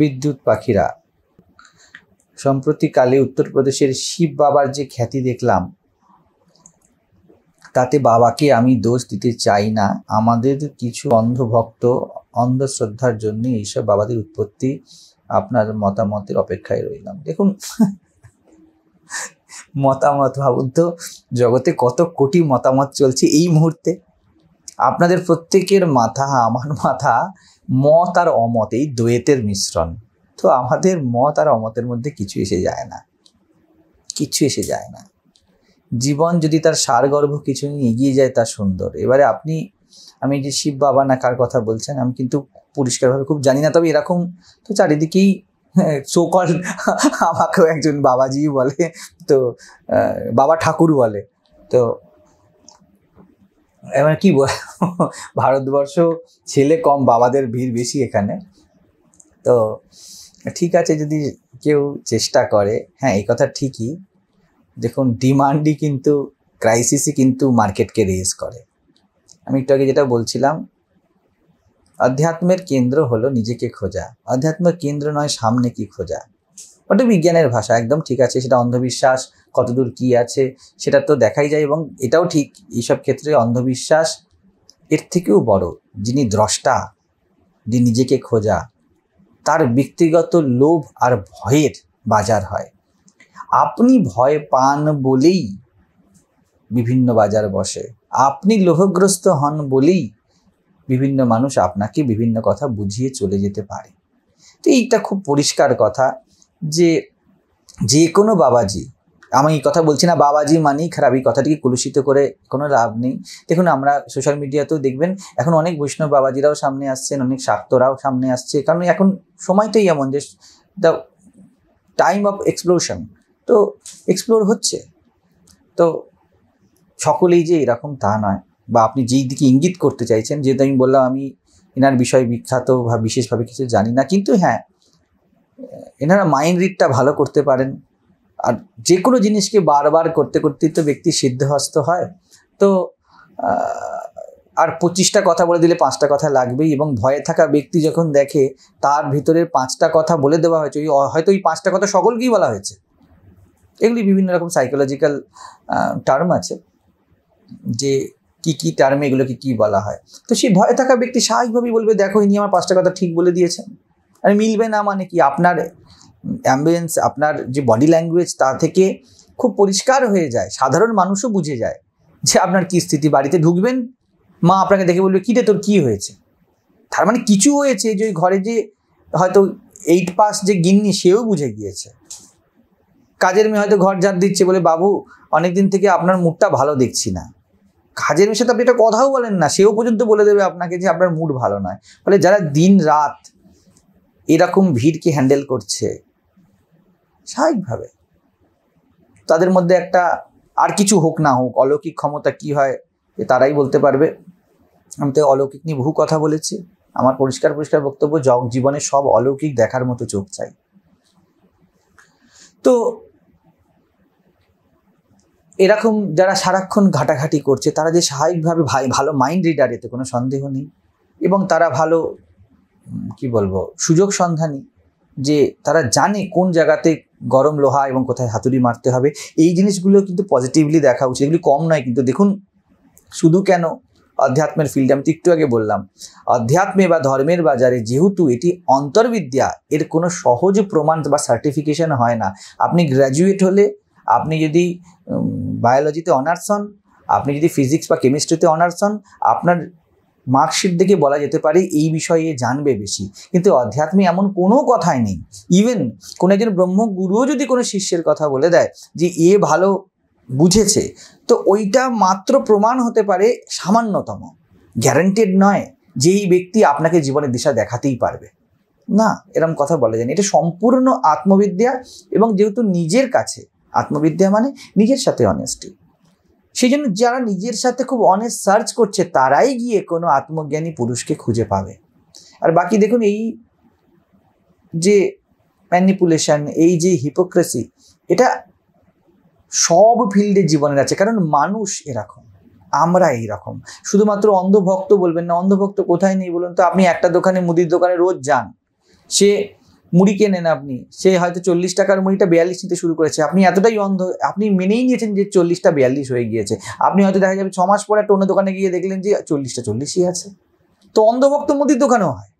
বিদ্যুৎ পাখিরা সম্প্রতিকালে উত্তরপ্রদেশের শিব বাবার যে খ্যাতি দেখলাম তাতে বাবাকে আমি দোষ দিতে চাই না আমাদের কিছু অন্ধভক্ত অন্ধশ্রদ্ধার জন্য এইসব বাবাদের উৎপত্তি আপনার মতামতের অপেক্ষায় রইলাম দেখুন মতামত ভাবুন তো জগতে কত কোটি মতামত চলছে এই মুহূর্তে আপনাদের প্রত্যেকের মাথা আমার মাথা মত আর অমত এই দ্বৈতের মিশ্রণ তো আমাদের মত আর অমতের মধ্যে কিছু এসে যায় না কিছু এসে যায় না জীবন যদি তার সারগর্ভ কিছু নিয়ে এগিয়ে যায় তা সুন্দর এবারে আপনি আমি যে শিব বাবা না কার কথা বলছেন আমি কিন্তু পরিষ্কারভাবে খুব জানি না তবে এরকম তো চারিদিকেই সোকল আমাকেও একজন বাবাজি বলে তো বাবা ঠাকুর বলে তো এবার কি ভারতবর্ষ ছেলে কম বাবাদের ভিড় বেশি এখানে তো ঠিক আছে যদি কেউ চেষ্টা করে হ্যাঁ এই কথা ঠিকই দেখুন ডিমান্ডই কিন্তু ক্রাইসিসই কিন্তু মার্কেটকে রেজ করে আমি একটু আগে যেটা বলছিলাম আধ্যাত্মের কেন্দ্র হলো নিজেকে খোঁজা আধ্যাত্মের কেন্দ্র নয় সামনে কি খোঁজা ওটা বিজ্ঞানের ভাষা একদম ঠিক আছে সেটা অন্ধবিশ্বাস কতদূর কি আছে সেটা তো দেখাই যায় এবং এটাও ঠিক এইসব ক্ষেত্রে অন্ধবিশ্বাস এর থেকেও বড় যিনি দ্রষ্টা যিনি নিজেকে খোঁজা তার ব্যক্তিগত লোভ আর ভয়ের বাজার হয় আপনি ভয় পান বলেই বিভিন্ন বাজার বসে আপনি লোভগ্রস্ত হন বলেই বিভিন্ন মানুষ আপনাকে বিভিন্ন কথা বুঝিয়ে চলে যেতে পারে তো এইটা খুব পরিষ্কার কথা যে যে কোনো বাবাজি আমি এই কথা বলছি না বাবাজি মানি খারাপ এই কথাটিকে কলুষিত করে কোনো লাভ নেই দেখুন আমরা সোশ্যাল মিডিয়াতেও দেখবেন এখন অনেক বৈষ্ণব বাবাজিরাও সামনে আসছেন অনেক শাক্তরাও সামনে আসছে কারণ এখন সময়টাই এমন যে দ্য টাইম অফ এক্সপ্লোশন তো এক্সপ্লোর হচ্ছে তো সকলেই যে এরকম তা নয় বা আপনি যেই দিকে ইঙ্গিত করতে চাইছেন যেহেতু আমি বললাম আমি এনার বিষয়ে বিখ্যাত বা বিশেষভাবে কিছু জানি না কিন্তু হ্যাঁ এনারা মাইন্ড রিডটা ভালো করতে পারেন আর যে কোনো জিনিসকে বারবার করতে করতেই তো ব্যক্তি সিদ্ধহস্ত হয় তো আর পঁচিশটা কথা বলে দিলে পাঁচটা কথা লাগবেই এবং ভয়ে থাকা ব্যক্তি যখন দেখে তার ভিতরে পাঁচটা কথা বলে দেওয়া হয়েছে ওই হয়তো ওই পাঁচটা কথা সকলকেই বলা হয়েছে এগুলি বিভিন্ন রকম সাইকোলজিক্যাল টার্ম আছে যে কি কি টার্মে এগুলোকে কি বলা হয় তো সেই ভয়ে থাকা ব্যক্তি স্বাভাবিকভাবেই বলবে দেখো ইনি আমার পাঁচটা কথা ঠিক বলে দিয়েছেন আর মিলবে না মানে কি আপনার অ্যাম্বিয়েন্স আপনার যে বডি ল্যাঙ্গুয়েজ তা থেকে খুব পরিষ্কার হয়ে যায় সাধারণ মানুষও বুঝে যায় যে আপনার কী স্থিতি বাড়িতে ঢুকবেন মা আপনাকে দেখে বলবে কীটা তোর কী হয়েছে তার মানে কিছু হয়েছে যে ওই ঘরে যে হয়তো এইট পাস যে গিন্নি সেও বুঝে গিয়েছে কাজের মেয়ে হয়তো ঘর জার দিচ্ছে বলে বাবু অনেকদিন থেকে আপনার মুডটা ভালো দেখছি না কাজের মেয়ের সাথে আপনি একটা কথাও বলেন না সেও পর্যন্ত বলে দেবে আপনাকে যে আপনার মুড ভালো নয় ফলে যারা দিন রাত এরকম ভিড়কে হ্যান্ডেল করছে স্বাভাবিকভাবে তাদের মধ্যে একটা আর কিছু হোক না হোক অলৌকিক ক্ষমতা কি হয় তারাই বলতে পারবে আমি তো অলৌকিক নিয়ে বহু কথা বলেছি আমার পরিষ্কার পরিষ্কার বক্তব্য জগ জীবনে সব অলৌকিক দেখার মতো চোখ চাই তো এরকম যারা সারাক্ষণ ঘাটাঘাটি করছে তারা যে স্বাভাবিকভাবে ভাই ভালো মাইন্ড রিডার এতে কোনো সন্দেহ নেই এবং তারা ভালো কি বলবো সুযোগ সন্ধানী যে তারা জানে কোন জায়গাতে গরম লোহা এবং কোথায় হাতুড়ি মারতে হবে এই জিনিসগুলো কিন্তু পজিটিভলি দেখা উচিত এগুলি কম নয় কিন্তু দেখুন শুধু কেন অধ্যাত্মের ফিল্ডে আমি একটু আগে বললাম অধ্যাত্মে বা ধর্মের বাজারে যেহেতু এটি অন্তর্বিদ্যা এর কোনো সহজ প্রমাণ বা সার্টিফিকেশন হয় না আপনি গ্র্যাজুয়েট হলে আপনি যদি বায়োলজিতে অনার্স হন আপনি যদি ফিজিক্স বা কেমিস্ট্রিতে অনার্স হন আপনার মার্কশিট দেখে বলা যেতে পারে এই বিষয়ে জানবে বেশি কিন্তু অধ্যাত্মে এমন কোনো কথাই নেই ইভেন কোনো একজন ব্রহ্মগুরুও যদি কোনো শিষ্যের কথা বলে দেয় যে এ ভালো বুঝেছে তো ওইটা মাত্র প্রমাণ হতে পারে সামান্যতম গ্যারান্টেড নয় যে এই ব্যক্তি আপনাকে জীবনের দিশা দেখাতেই পারবে না এরম কথা বলা যায় এটা সম্পূর্ণ আত্মবিদ্যা এবং যেহেতু নিজের কাছে আত্মবিদ্যা মানে নিজের সাথে অনেস্টি সেই জন্য যারা নিজের সাথে খুব অনেক সার্চ করছে তারাই গিয়ে কোনো আত্মজ্ঞানী পুরুষকে খুঁজে পাবে আর বাকি দেখুন এই যে ম্যানিপুলেশন এই যে হিপোক্রেসি এটা সব ফিল্ডে জীবনের আছে কারণ মানুষ এরকম আমরা রকম শুধুমাত্র অন্ধভক্ত বলবেন না অন্ধভক্ত কোথায় নেই বলুন তো আপনি একটা দোকানে মুদির দোকানে রোজ যান সে মুড়ি কেনেন আপনি সে হয়তো চল্লিশ টাকার মুড়িটা বিয়াল্লিশ নিতে শুরু করেছে আপনি এতটাই অন্ধ আপনি মেনেই নিয়েছেন যে চল্লিশটা বিয়াল্লিশ হয়ে গিয়েছে আপনি হয়তো দেখা যাবে ছ মাস পরে একটা অন্য দোকানে গিয়ে দেখলেন যে চল্লিশটা চল্লিশই আছে তো অন্ধভক্ত মুদির দোকানেও হয়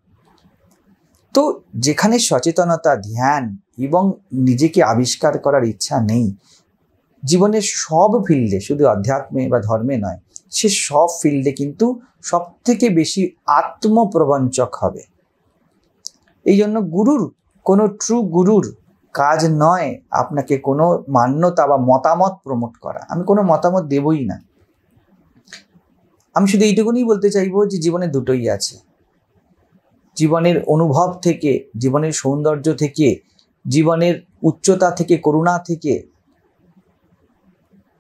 তো যেখানে সচেতনতা ধ্যান এবং নিজেকে আবিষ্কার করার ইচ্ছা নেই জীবনের সব ফিল্ডে শুধু আধ্যাত্মে বা ধর্মে নয় সে সব ফিল্ডে কিন্তু সব থেকে বেশি আত্মপ্রবঞ্চক হবে এই জন্য গুরুর কোনো ট্রু গুরুর কাজ নয় আপনাকে কোনো মান্যতা বা মতামত প্রমোট করা আমি কোনো মতামত দেবই না আমি শুধু এইটুকুনই বলতে চাইবো যে জীবনে দুটোই আছে জীবনের অনুভব থেকে জীবনের সৌন্দর্য থেকে জীবনের উচ্চতা থেকে করুণা থেকে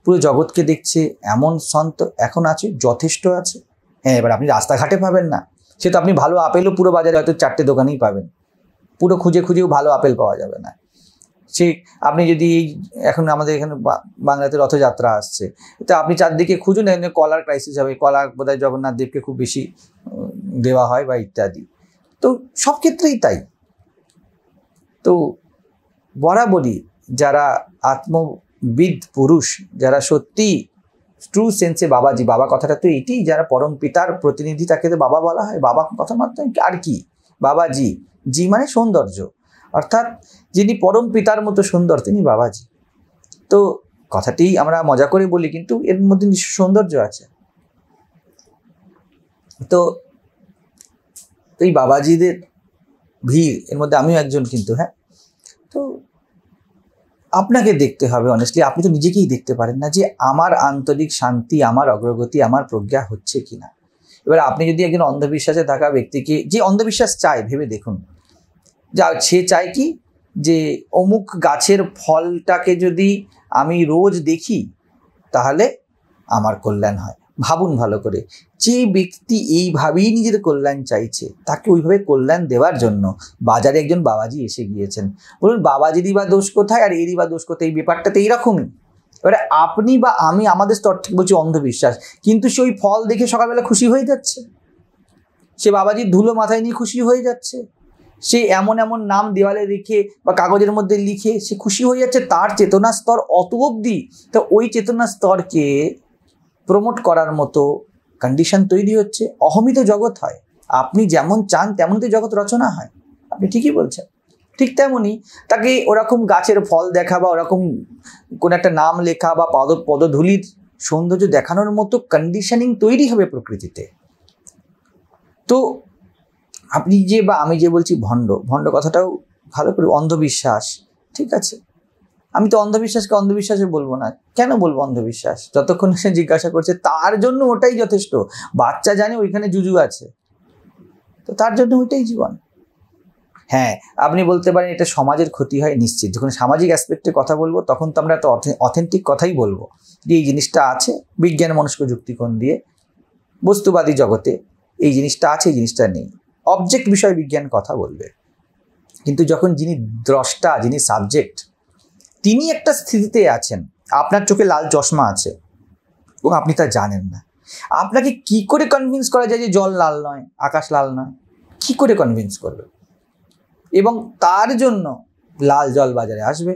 পুরো জগৎকে দেখছে এমন সন্ত এখন আছে যথেষ্ট আছে হ্যাঁ এবার আপনি রাস্তাঘাটে পাবেন না সে তো আপনি ভালো আপেলও পুরো বাজারে হয়তো চারটে দোকানেই পাবেন পুরো খুঁজে খুঁজেও ভালো আপেল পাওয়া যাবে না সে আপনি যদি এই এখন আমাদের এখানে বাংলাতে রথযাত্রা আসছে তো আপনি চারদিকে খুঁজুন এখানে কলার ক্রাইসিস হবে কলা বোধহয় জগন্নাথ দেবকে খুব বেশি দেওয়া হয় বা ইত্যাদি তো সব ক্ষেত্রেই তাই তো বরাবরই যারা আত্মবিদ পুরুষ যারা সত্যি ট্রু সেন্সে বাবাজি বাবা কথাটা তো এটি যারা পরম পিতার প্রতিনিধি তাকে তো বাবা বলা হয় বাবা কথার মাধ্যমে আর কি বাবাজি জি মানে সৌন্দর্য অর্থাৎ যিনি পরম পিতার মতো সুন্দর তিনি বাবাজি তো কথাটি আমরা মজা করে বলি কিন্তু এর মধ্যে নিশ্চয় সৌন্দর্য আছে তো এই বাবাজিদের ভিড় এর মধ্যে আমিও একজন কিন্তু হ্যাঁ তো আপনাকে দেখতে হবে অনেস্টলি আপনি তো নিজেকেই দেখতে পারেন না যে আমার আন্তরিক শান্তি আমার অগ্রগতি আমার প্রজ্ঞা হচ্ছে কি না এবার আপনি যদি একজন অন্ধবিশ্বাসে থাকা ব্যক্তিকে যে অন্ধবিশ্বাস চায় ভেবে দেখুন যা সে চায় কি যে অমুক গাছের ফলটাকে যদি আমি রোজ দেখি তাহলে আমার কল্যাণ হয় ভাবুন ভালো করে যে ব্যক্তি এইভাবেই নিজের কল্যাণ চাইছে তাকে ওইভাবে কল্যাণ দেওয়ার জন্য বাজারে একজন বাবাজি এসে গিয়েছেন বলুন বাবাজিরই বা দোষ কোথায় আর এরই বা দোষ কোথায় এই ব্যাপারটা তো এইরকমই এবারে আপনি বা আমি আমাদের স্তর থেকে বলছি অন্ধবিশ্বাস কিন্তু সে ওই ফল দেখে সকালবেলা খুশি হয়ে যাচ্ছে সে বাবাজির ধুলো মাথায় নিয়ে খুশি হয়ে যাচ্ছে সে এমন এমন নাম দেওয়ালে রেখে বা কাগজের মধ্যে লিখে সে খুশি হয়ে যাচ্ছে তার চেতনা স্তর অত অবধি তা ওই চেতনা স্তরকে প্রমোট করার মতো কন্ডিশন তৈরি হচ্ছে অহমিত জগৎ হয় আপনি যেমন চান তেমন তো জগৎ রচনা হয় আপনি ঠিকই বলছেন ঠিক তেমনই তাকে ওরকম গাছের ফল দেখা বা ওরকম কোনো একটা নাম লেখা বা পদ পদধূলির সৌন্দর্য দেখানোর মতো কন্ডিশনিং তৈরি হবে প্রকৃতিতে তো আপনি যে বা আমি যে বলছি ভণ্ড ভণ্ড কথাটাও ভালো করে অন্ধবিশ্বাস ঠিক আছে আমি তো অন্ধবিশ্বাসকে অন্ধবিশ্বাসে বলবো না কেন বলবো অন্ধবিশ্বাস যতক্ষণ সে জিজ্ঞাসা করছে তার জন্য ওটাই যথেষ্ট বাচ্চা জানে ওইখানে জুজু আছে তো তার জন্য ওইটাই জীবন হ্যাঁ আপনি বলতে পারেন এটা সমাজের ক্ষতি হয় নিশ্চিত যখন সামাজিক অ্যাসপেক্টে কথা বলবো তখন তো আমরা একটা অথেন্টিক কথাই বলবো যে এই জিনিসটা আছে বিজ্ঞান মনস্ক যুক্তিকোণ দিয়ে বস্তুবাদী জগতে এই জিনিসটা আছে এই জিনিসটা নেই অবজেক্ট বিষয় বিজ্ঞান কথা বলবে কিন্তু যখন যিনি দ্রষ্টা যিনি সাবজেক্ট তিনি একটা স্থিতিতে আছেন আপনার চোখে লাল চশমা আছে এবং আপনি তা জানেন না আপনাকে কি করে কনভিন্স করা যায় যে জল লাল নয় আকাশ লাল নয় কি করে কনভিন্স করবে এবং তার জন্য লাল জল বাজারে আসবে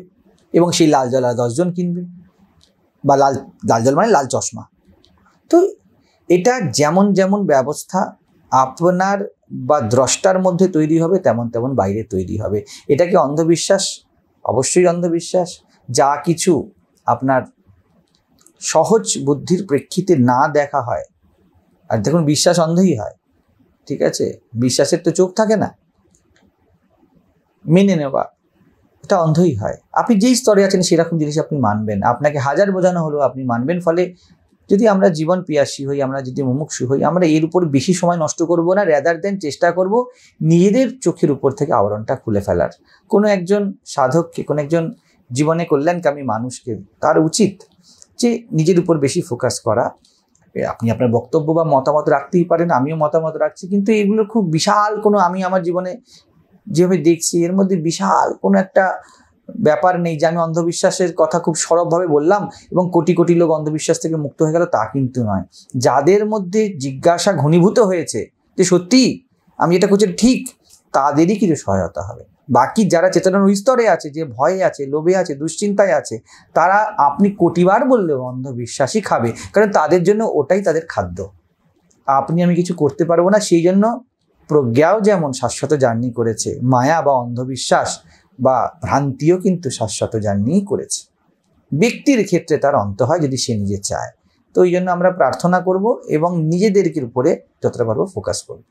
এবং সেই লাল জল আর দশজন কিনবে বা লাল লাল জল মানে লাল চশমা তো এটা যেমন যেমন ব্যবস্থা আপনার বা দ্রষ্টার মধ্যে তৈরি হবে তেমন তেমন বাইরে তৈরি হবে এটা কি অন্ধবিশ্বাস অবশ্যই অন্ধবিশ্বাস যা কিছু আপনার সহজ বুদ্ধির প্রেক্ষিতে না দেখা হয় আর দেখুন বিশ্বাস অন্ধই হয় ঠিক আছে বিশ্বাসের তো চোখ থাকে না মেনে নেওয়া এটা অন্ধই হয় আপনি যেই স্তরে আছেন সেরকম জিনিস আপনি মানবেন আপনাকে হাজার বোঝানো হলো আপনি মানবেন ফলে যদি আমরা জীবন পিয়াসী হই আমরা যদি মুমুক্ষু হই আমরা এর উপর বেশি সময় নষ্ট করব না রেদার দেন চেষ্টা করব নিজেদের চোখের উপর থেকে আবরণটা খুলে ফেলার কোনো একজন সাধককে কোনো একজন জীবনে কল্যাণকামী মানুষকে তার উচিত যে নিজের উপর বেশি ফোকাস করা আপনি আপনার বক্তব্য বা মতামত রাখতেই পারেন আমিও মতামত রাখছি কিন্তু এগুলো খুব বিশাল কোনো আমি আমার জীবনে যেভাবে দেখছি এর মধ্যে বিশাল কোনো একটা ব্যাপার নেই যে আমি অন্ধবিশ্বাসের কথা খুব সরবভাবে বললাম এবং কোটি কোটি লোক অন্ধবিশ্বাস থেকে মুক্ত হয়ে গেল তা কিন্তু নয় যাদের মধ্যে জিজ্ঞাসা ঘনীভূত হয়েছে যে সত্যি আমি এটা করছি ঠিক তাদেরই কিছু সহায়তা হবে বাকি যারা চেতনার স্তরে আছে যে ভয়ে আছে লোভে আছে দুশ্চিন্তায় আছে তারা আপনি কোটিবার বললেও অন্ধবিশ্বাসই খাবে কারণ তাদের জন্য ওটাই তাদের খাদ্য আপনি আমি কিছু করতে পারবো না সেই জন্য প্রজ্ঞাও যেমন শাশ্বত জার্নি করেছে মায়া বা অন্ধবিশ্বাস বা ভ্রান্তিও কিন্তু শাশ্বত জার্নি করেছে ব্যক্তির ক্ষেত্রে তার অন্ত হয় যদি সে নিজে চায় তো ওই জন্য আমরা প্রার্থনা করব এবং নিজেদেরকে উপরে যতটা পারবো ফোকাস করবো